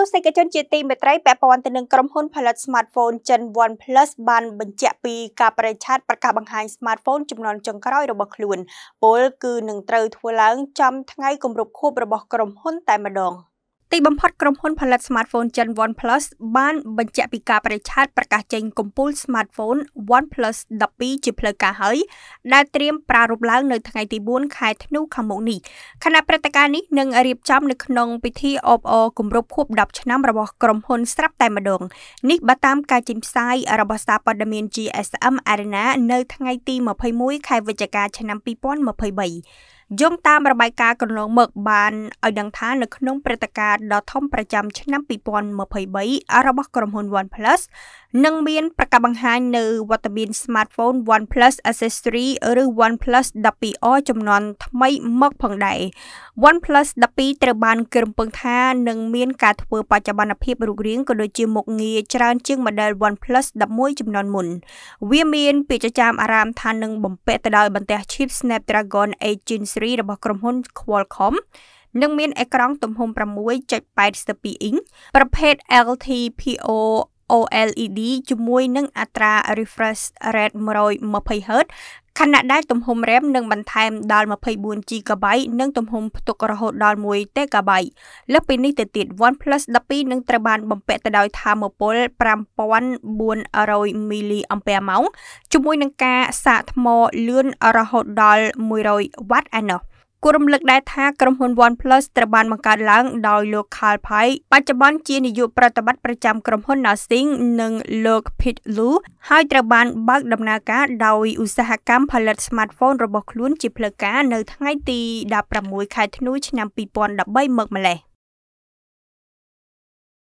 ទស្សនិកជនជាទីមេត្រីពាក់ព័ន្ធទៅនឹងក្រុមហ៊ុន ផលិត smartphone Gen 1 Plus បានបញ្ជាក់ពីការប្រឆាតប្រកាសបង្ហាញ smartphone ចំនួនចុងក្រោយរបស់ខ្លួនពលគឺនឹងត្រូវធ្វើឡើង ចំថ្ងៃគម្រប់ខួបរបស់ក្រុមហ៊ុនតែម្ដង។ទីបំផុតក្រុមហ៊ុនផលិត smartphone Gen 1 Plus បានបញ្ជាក់ពីការប្រឆាតប្រកាសចេញកំពូល smartphone OnePlus 12ជាផ្លូវការហើយដែលត្រៀមប្រារព្ធឡើង នៅថ្ងៃទី4ខែធ្នូខាងមុខនេះខណៈព្រឹត្តិការណ៍នេះនឹងរៀបចំ នៅក្នុង ពិធីអបអរគម្រប់ខួប10ឆ្នាំរបស់ក្រុមហ៊ុនស្រាប់តែម្ដងនេះបើតាមការចេញផ្សាយរបស់សារព័ត៌មាន GSM Arena នៅថ្ងៃទី21ខែវិច្ឆិកាឆ្នាំ2023យោងតាមរបាយការណ៍កន្លងមកបានឲ្យដឹងថានៅក្នុងព្រឹត្តិការណ៍ដ៏ធំប្រចាំឆ្នាំ2023របស់ក្រុមហ៊ុន OnePlus និងមានប្រកាសបង្ហាញនៅវត្តមាន smartphone OnePlus Accessory ឬ OnePlus 12R ចំនួនថ្មីមកផងដែរ OnePlus 12ត្រូវបានគេរំពឹងថានឹងមាន ការធ្វើបច្ចុប្បន្នភាពរូបរាងក៏ដូចជាមុខងារច្រើនជាង model OnePlus 11ចំនួនមុនវាមានពាក្យចចាមអារ៉ាមថានឹងបំពាក់ទៅដោយបន្ទះ chip Snapdragon 8 Series របស់ក្រុមហ៊ុន Qualcomm និងមានអេក្រង់ទំហំ6.82អ៊ីងប្រភេទ LTPO OLED ជាមួយនឹងអត្រា refresh rate 120Hz ខណៈដែលទំហំ RAM នឹងបន្ថែមដល់ 24GB និងទំហំផ្ទុករហូតដល់ 1TB លើសពីនេះទៅទៀត OnePlus 12នឹងត្រូវបានបំពាក់ទៅដោយថាមពល5400 mAh ជាមួយនឹងការសាកថ្មលឿនរហូតដល់ 100W ឯណោះគួររំលឹកដែរថាក្រុមហ៊ុន One Plus ត្រូវបានបង្កើតឡើងដោយលោក Karl Pai បច្ចុប្បន្នជានាយកប្រតិបត្តិប្រចាំក្រុមហ៊ុន Nasing និងលោក Pete Lu ហើយត្រូវបានបើកដំណើរការដោយឧស្សាហកម្មផលិត smartphone របស់ខ្លួនជាផ្លូវការនៅថ្ងៃទី16ខែធ្នូឆ្នាំ2013មកម្លេះ។